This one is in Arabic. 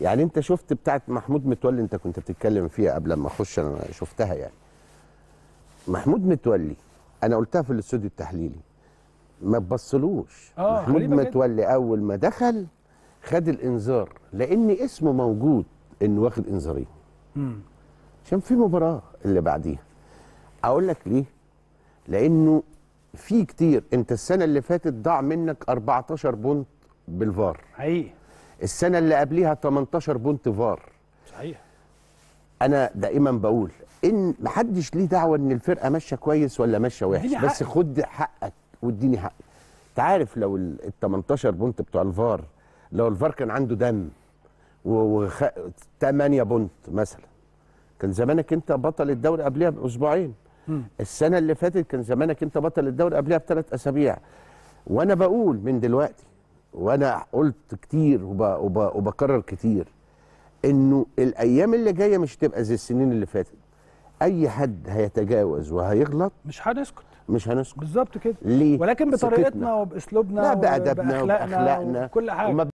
يعني انت شفت بتاعه محمود متولي انت كنت بتتكلم فيها قبل ما اخش انا شفتها يعني محمود متولي انا قلتها في الاستوديو التحليلي ما تبصلوش آه، محمود متولي جدا. اول ما دخل خد الانذار لان اسمه موجود انه واخد انذارين عشان في مباراه اللي بعديها اقول لك ليه لانه في كتير انت السنه اللي فاتت ضاع منك 14 بونت بالفار حقيقي السنه اللي قبليها 18 بونت فار صحيح انا دائما بقول ان محدش ليه دعوه ان الفرقه ماشيه كويس ولا ماشيه وحش بس خد حقك واديني حقك انت عارف لو ال 18 بونت بتوع الفار لو الفار كان عنده دم و 8 بونت مثلا كان زمانك انت بطل الدوري قبلها باسبوعين السنه اللي فاتت كان زمانك انت بطل الدوري قبلها بثلاث اسابيع وانا بقول من دلوقتي وانا قلت كتير وبكرر كتير انه الايام اللي جايه مش هتبقى زي السنين اللي فاتت اي حد هيتجاوز وهيغلط مش هنسكت مش هنسكت بالظبط كده ليه؟ ولكن بطريقتنا وباسلوبنا لا بادبنا وباخلاقنا, وبأخلاقنا وكل حاجه